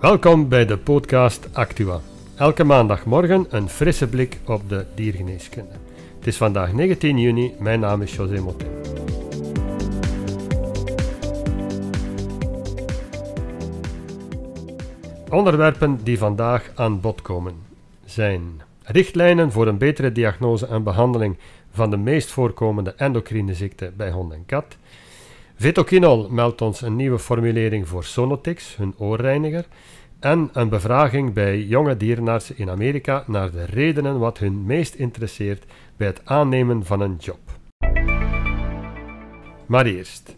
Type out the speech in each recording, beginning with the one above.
Welkom bij de podcast Actua. Elke maandagmorgen een frisse blik op de diergeneeskunde. Het is vandaag 19 juni, mijn naam is José Motin. Onderwerpen die vandaag aan bod komen zijn richtlijnen voor een betere diagnose en behandeling van de meest voorkomende endocrine ziekte bij hond en kat Vetokinol meldt ons een nieuwe formulering voor Sonotix, hun oorreiniger, en een bevraging bij jonge dierenartsen in Amerika naar de redenen wat hun meest interesseert bij het aannemen van een job. Maar eerst.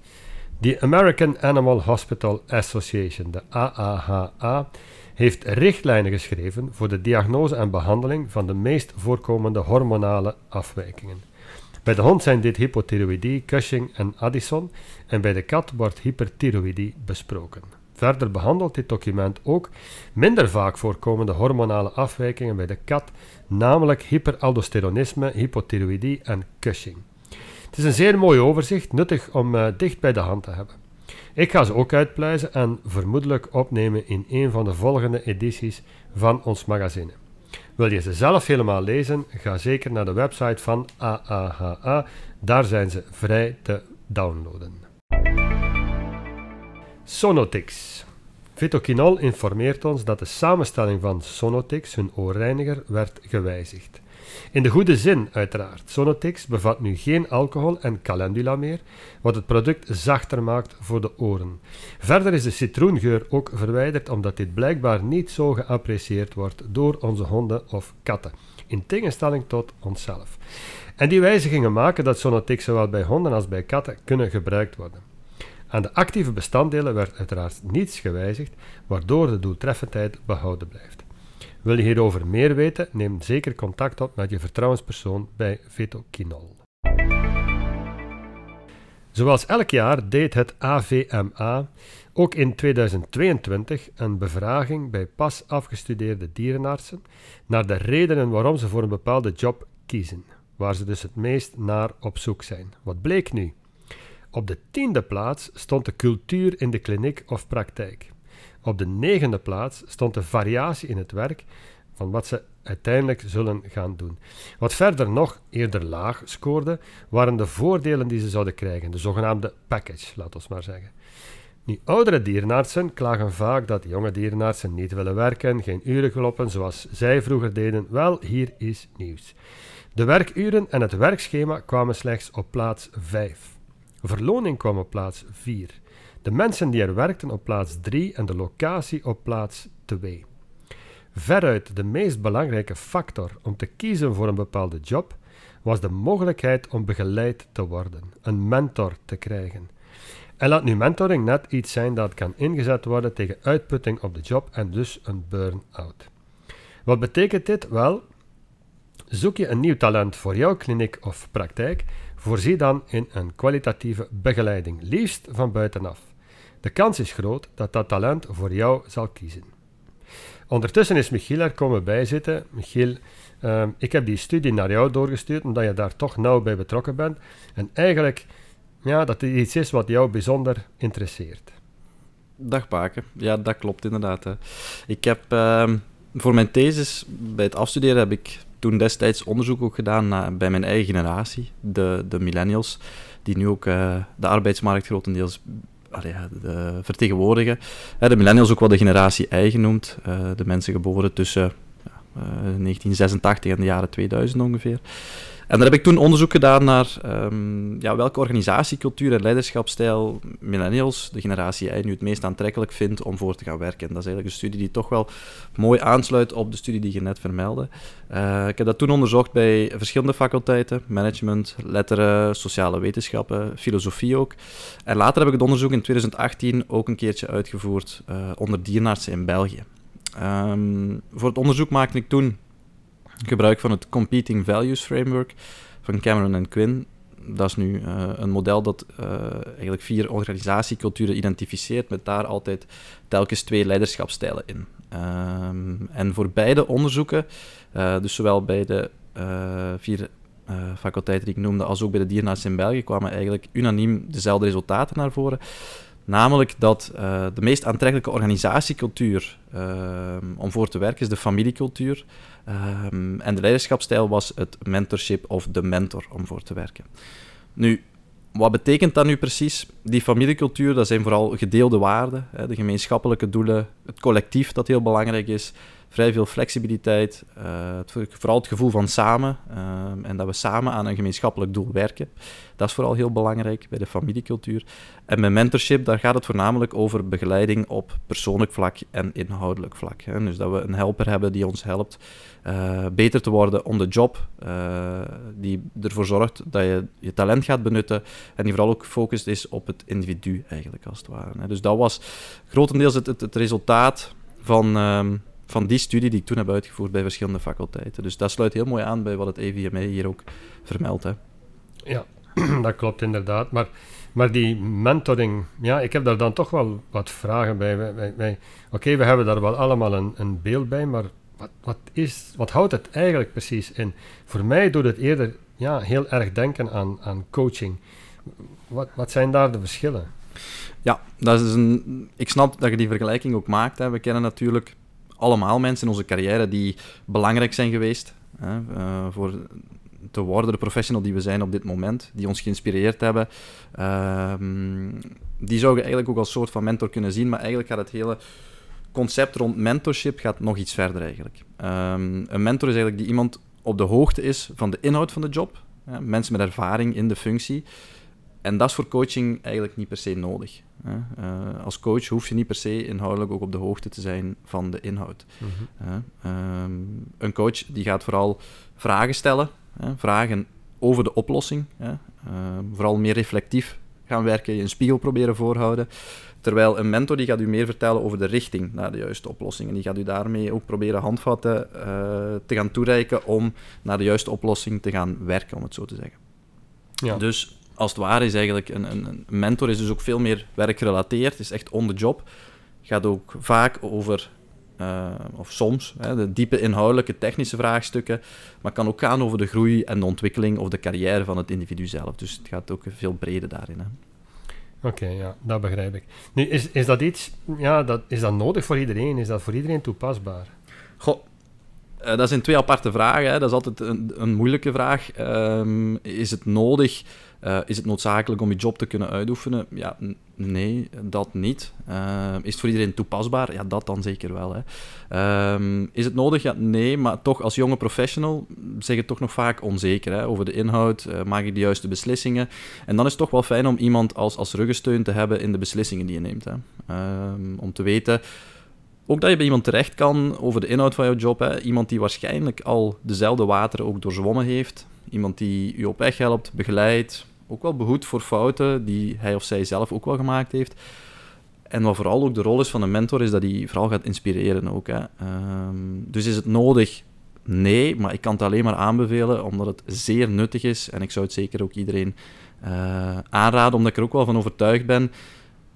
De American Animal Hospital Association, de AAHA, heeft richtlijnen geschreven voor de diagnose en behandeling van de meest voorkomende hormonale afwijkingen. Bij de hond zijn dit hypothyroïdie, Cushing en Addison en bij de kat wordt hyperthyroïdie besproken. Verder behandelt dit document ook minder vaak voorkomende hormonale afwijkingen bij de kat, namelijk hyperaldosteronisme, hypothyroïdie en Cushing. Het is een zeer mooi overzicht, nuttig om eh, dicht bij de hand te hebben. Ik ga ze ook uitpluizen en vermoedelijk opnemen in een van de volgende edities van ons magazine. Wil je ze zelf helemaal lezen? Ga zeker naar de website van AAHA. Daar zijn ze vrij te downloaden. Sonotix. Vitokinol informeert ons dat de samenstelling van Sonotix, hun oorreiniger, werd gewijzigd. In de goede zin, uiteraard. Sonotex bevat nu geen alcohol en calendula meer, wat het product zachter maakt voor de oren. Verder is de citroengeur ook verwijderd omdat dit blijkbaar niet zo geapprecieerd wordt door onze honden of katten, in tegenstelling tot onszelf. En die wijzigingen maken dat Sonotex zowel bij honden als bij katten kunnen gebruikt worden. Aan de actieve bestanddelen werd uiteraard niets gewijzigd, waardoor de doeltreffendheid behouden blijft. Wil je hierover meer weten? Neem zeker contact op met je vertrouwenspersoon bij Vetokinol. Zoals elk jaar deed het AVMA ook in 2022 een bevraging bij pas afgestudeerde dierenartsen naar de redenen waarom ze voor een bepaalde job kiezen, waar ze dus het meest naar op zoek zijn. Wat bleek nu? Op de tiende plaats stond de cultuur in de kliniek of praktijk. Op de negende plaats stond de variatie in het werk van wat ze uiteindelijk zullen gaan doen. Wat verder nog eerder laag scoorde, waren de voordelen die ze zouden krijgen, de zogenaamde package, laat ons maar zeggen. Nu, oudere dierenartsen klagen vaak dat jonge dierenartsen niet willen werken, geen uren kloppen zoals zij vroeger deden. Wel, hier is nieuws. De werkuren en het werkschema kwamen slechts op plaats 5. Verloning kwam op plaats 4 de mensen die er werkten op plaats 3 en de locatie op plaats 2. Veruit de meest belangrijke factor om te kiezen voor een bepaalde job was de mogelijkheid om begeleid te worden, een mentor te krijgen. En laat nu mentoring net iets zijn dat kan ingezet worden tegen uitputting op de job en dus een burn-out. Wat betekent dit? Wel, zoek je een nieuw talent voor jouw kliniek of praktijk, voorzie dan in een kwalitatieve begeleiding, liefst van buitenaf. De kans is groot dat dat talent voor jou zal kiezen. Ondertussen is Michiel er komen bijzitten. Michiel, ehm, ik heb die studie naar jou doorgestuurd omdat je daar toch nauw bij betrokken bent. En eigenlijk, ja, dat iets is wat jou bijzonder interesseert. Dag Paken, Ja, dat klopt inderdaad. Hè. Ik heb ehm, voor mijn thesis bij het afstuderen heb ik toen destijds onderzoek ook gedaan naar, bij mijn eigen generatie, de, de millennials, die nu ook eh, de arbeidsmarkt grotendeels de vertegenwoordigen. de millennials ook wel de generatie eigen genoemd. Eh, de mensen geboren tussen eh, 1986 en de jaren 2000 ongeveer. En daar heb ik toen onderzoek gedaan naar um, ja, welke organisatiecultuur en leiderschapstijl millennials, de generatie I, nu het meest aantrekkelijk vindt om voor te gaan werken. En dat is eigenlijk een studie die toch wel mooi aansluit op de studie die je net vermeldde. Eh, ik heb dat toen onderzocht bij verschillende faculteiten, management, letteren, sociale wetenschappen, filosofie ook. En later heb ik het onderzoek in 2018 ook een keertje uitgevoerd eh, onder Diernaartsen in België. Ehm, voor het onderzoek maakte ik toen gebruik van het Competing Values Framework van Cameron en Quinn. Dat is nu eh, een model dat eh, eigenlijk vier organisatieculturen identificeert met daar altijd telkens twee leiderschapstijlen in. Ehm, en voor beide onderzoeken, eh, dus zowel bij de vier faculteiten die ik noemde als ook bij de diernaarts in België, kwamen eigenlijk unaniem dezelfde resultaten naar voren. Namelijk dat eh, de meest aantrekkelijke organisatiecultuur ehm, om voor te werken is de familiecultuur. Ehm, en de leiderschapstijl was het mentorship of de mentor om voor te werken. Nu, wat betekent dat nu precies? Die familiecultuur, dat zijn vooral gedeelde waarden, de gemeenschappelijke doelen, het collectief dat heel belangrijk is, vrij veel flexibiliteit. Eh, vooral het gevoel van samen ehm, en dat we samen aan een gemeenschappelijk doel werken. Dat is vooral heel belangrijk bij de familiecultuur. En bij mentorship, daar gaat het voornamelijk over begeleiding op persoonlijk vlak en inhoudelijk vlak. Hè. Dus dat we een helper hebben die ons helpt eh, beter te worden on the job, eh, die ervoor zorgt dat je je talent gaat benutten en die vooral ook gefocust is op het individu eigenlijk als het ware. Hè. Dus dat was grotendeels het, het, resultaat van... Ehm, van die studie die ik toen heb uitgevoerd bij verschillende faculteiten. Dus dat sluit heel mooi aan bij wat het EVM e hier ook vermeldt. Ja, dat klopt inderdaad. Maar, maar die mentoring, ja, ik heb daar dan toch wel wat vragen bij. Oké, we hebben daar wel allemaal een, een beeld bij, maar wat, wat, is, wat houdt het eigenlijk precies in? Voor mij doet het eerder ja, heel erg denken aan, aan coaching. Wat, wat zijn daar de verschillen? Ja, dat is een, ik snap dat je die vergelijking ook maakt. Hè. We kennen natuurlijk allemaal mensen in onze carrière die belangrijk zijn geweest hè, eh, voor te worden de professional die we zijn op dit moment, die ons geïnspireerd hebben. Ehm, die zou je eigenlijk ook als soort van mentor kunnen zien, maar eigenlijk gaat het hele concept rond mentorship gaat nog iets verder eigenlijk. Ehm, een mentor is eigenlijk die iemand op de hoogte is van de inhoud van de job, mensen met ervaring in de functie, en dat is voor coaching eigenlijk niet per se nodig. Hè. Eh, als coach hoef je niet per se inhoudelijk ook op de hoogte te zijn van de inhoud. Mhm. Ehm, een coach die gaat vooral vragen stellen, hè, vragen over de oplossing. Hè. Ehm, vooral meer reflectief gaan werken, je een spiegel proberen voorhouden. Terwijl een mentor die gaat u meer vertellen over de richting naar de juiste oplossing. En die gaat u daarmee ook proberen handvatten eh, te gaan toereiken om naar de juiste oplossing te gaan werken, om het zo te zeggen. Ja. Dus als het ware is eigenlijk een, een, mentor is dus ook veel meer werkgerelateerd, is echt on the job. Gaat ook vaak over, eh, of soms, hè, de diepe inhoudelijke technische vraagstukken, maar kan ook gaan over de groei en de ontwikkeling of de carrière van het individu zelf. Dus het gaat ook veel breder daarin. Hè. Oké, ja, dat begrijp ik. Nu, is, is dat iets, ja, dat, is dat nodig voor iedereen? Is dat voor iedereen toepasbaar? Goh, eh, dat zijn twee aparte vragen. Hè. Dat is altijd een, een moeilijke vraag. Ehm, is het nodig? Eh, is het noodzakelijk om je job te kunnen uitoefenen? Ja, nee, dat niet. Ehm, is het voor iedereen toepasbaar? Ja, dat dan zeker wel. Hè. Ehm, is het nodig? Ja, nee, maar toch als jonge professional zeg het toch nog vaak onzeker hè, over de inhoud. Eh, maak ik de juiste beslissingen? En dan is het toch wel fijn om iemand als, als ruggensteun te hebben in de beslissingen die je neemt. Hè. Ehm, om te weten ook dat je bij iemand terecht kan over de inhoud van jouw job. Hè. Iemand die waarschijnlijk al dezelfde water ook doorzwommen heeft. Iemand die je op weg helpt, begeleidt. Ook wel behoed voor fouten die hij of zij zelf ook wel gemaakt heeft. En wat vooral ook de rol is van een mentor, is dat hij vooral gaat inspireren ook. Hè. Ehm, dus is het nodig? Nee, maar ik kan het alleen maar aanbevelen, omdat het zeer nuttig is. En ik zou het zeker ook iedereen eh, aanraden, omdat ik er ook wel van overtuigd ben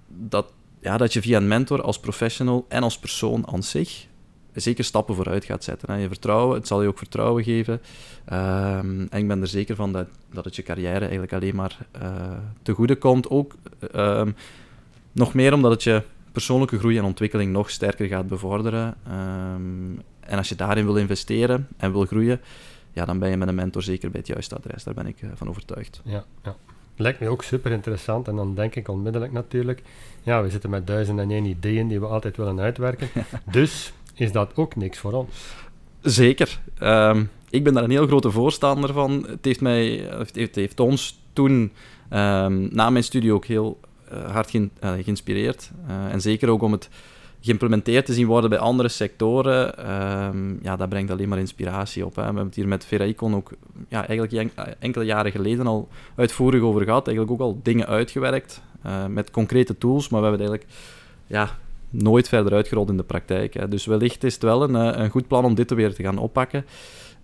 dat ja, dat je via een mentor als professional en als persoon aan zich zeker stappen vooruit gaat zetten. Hè. Je vertrouwen, het zal je ook vertrouwen geven. Ehm, en ik ben er zeker van dat, dat het je carrière eigenlijk alleen maar uh, te goede komt. Ook ehm, nog meer omdat het je persoonlijke groei en ontwikkeling nog sterker gaat bevorderen. Ehm, en als je daarin wil investeren en wil groeien, ja, dan ben je met een mentor zeker bij het juiste adres. Daar ben ik eh, van overtuigd. Ja, ja. Lijkt mij ook super interessant. En dan denk ik onmiddellijk natuurlijk, ja, we zitten met duizend en één ideeën die we altijd willen uitwerken. dus is dat ook niks voor ons. Zeker. Ehm, ik ben daar een heel grote voorstander van. Het heeft, mij, het heeft ons toen ehm, na mijn studie ook heel eh, hard eh, geïnspireerd. Eh, en zeker ook om het geïmplementeerd te zien worden bij andere sectoren, um, ja, dat brengt alleen maar inspiratie op. Hè. We hebben het hier met Vera ook ja, eigenlijk eh, enkele jaren geleden al uitvoerig over gehad. Eigenlijk ook al dingen uitgewerkt eh, met concrete tools, maar we hebben het eigenlijk ja, nooit verder uitgerold in de praktijk. Hè. Dus wellicht is het wel een, eh, een goed plan om dit weer te gaan oppakken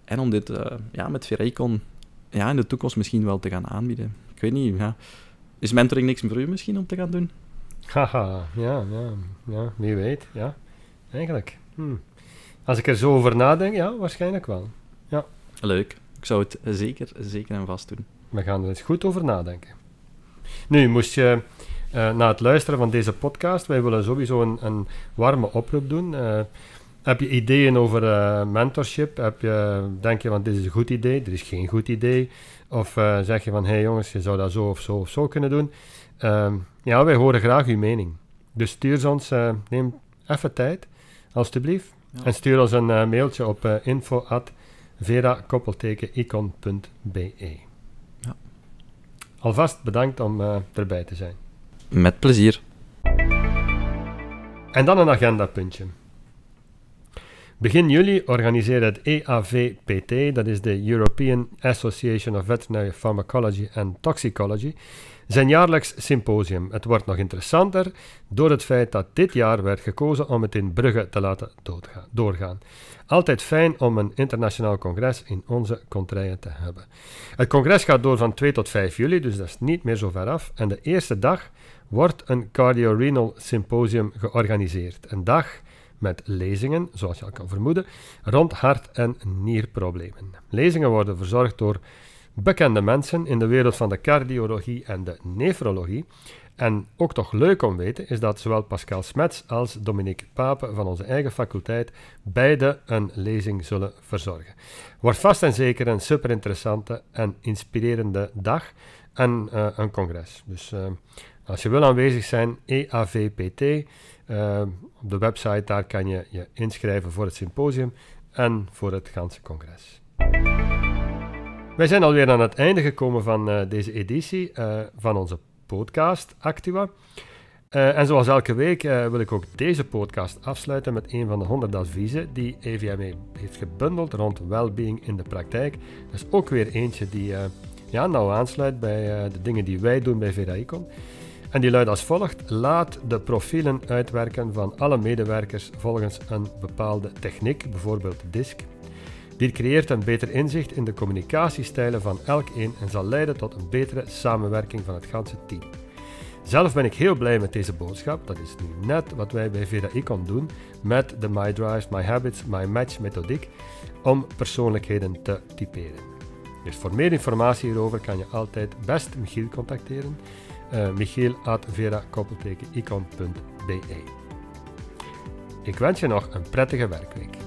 en om dit ja, met Vera ja, in de toekomst misschien wel te gaan aanbieden. Ik weet niet, ja. is mentoring niks voor u misschien om te gaan doen? Haha, ja, ja, ja, wie weet, ja. Eigenlijk. Hm. Als ik er zo over nadenk, ja, waarschijnlijk wel. Ja. Leuk. Ik zou het zeker, zeker en vast doen. We gaan er eens goed over nadenken. Nu, moest je eh, na het luisteren van deze podcast, wij willen sowieso een, een warme oproep doen. Eh, heb je ideeën over eh, mentorship? Heb je, denk je van dit is een goed idee, er is geen goed idee? Of zeg je van hé hey jongens, je zou dat zo of zo of zo kunnen doen? Ehm, ja, wij horen graag uw mening. Dus stuur ons, eh, neem even tijd, alstublieft. En stuur ons een eh, mailtje op uh, info at vera icon.be. Ja. Alvast bedankt om erbij te zijn. Met plezier. En dan een agendapuntje. Begin juli organiseert het EAVPT, dat is de European Association of Veterinary Pharmacology and Toxicology, zijn jaarlijks symposium. Het wordt nog interessanter door het feit dat dit jaar werd gekozen om het in Brugge te laten doorgaan. Altijd fijn om een internationaal congres in onze contraien te hebben. Het congres gaat door van 2 tot 5 juli, dus dat is niet meer zo ver af. En de eerste dag wordt een cardiorenal symposium georganiseerd. Een dag met lezingen, zoals je al kan vermoeden, rond hart- en nierproblemen. Lezingen worden verzorgd door bekende mensen in de wereld van de cardiologie en de nefrologie. En ook toch leuk om te weten is dat zowel Pascal Smets als Dominique Pape van onze eigen faculteit beide een lezing zullen verzorgen. Wordt vast en zeker een super interessante en inspirerende dag en eh, een congres. Dus eh, als je wil aanwezig zijn, EAVPT Ehm, op de website, daar kan je je inschrijven voor het symposium en voor het ganse congres. Wij zijn alweer aan het einde gekomen van eh, deze editie eh, van onze podcast Actua. Eh, en zoals elke week wil ik ook deze podcast afsluiten met een van de 100 adviezen die EVME e heeft gebundeld rond wellbeing in de praktijk. Dat is ook weer eentje die ja, nou aansluit bij de dingen die wij doen bij VRAICOM. En die luidt als volgt: laat de profielen uitwerken van alle medewerkers volgens een bepaalde techniek, bijvoorbeeld DISC. Dit creëert een beter inzicht in de communicatiestijlen van elk een en zal leiden tot een betere samenwerking van het ganse team. Zelf ben ik heel blij met deze boodschap. Dat is nu net wat wij bij Veda Icon doen met de My MyHabits, My Habits, My Match methodiek om persoonlijkheden te typeren. Dus voor meer informatie hierover kan je altijd best Michiel contacteren. Eh, michiel at vera Ik wens je nog een prettige werkweek.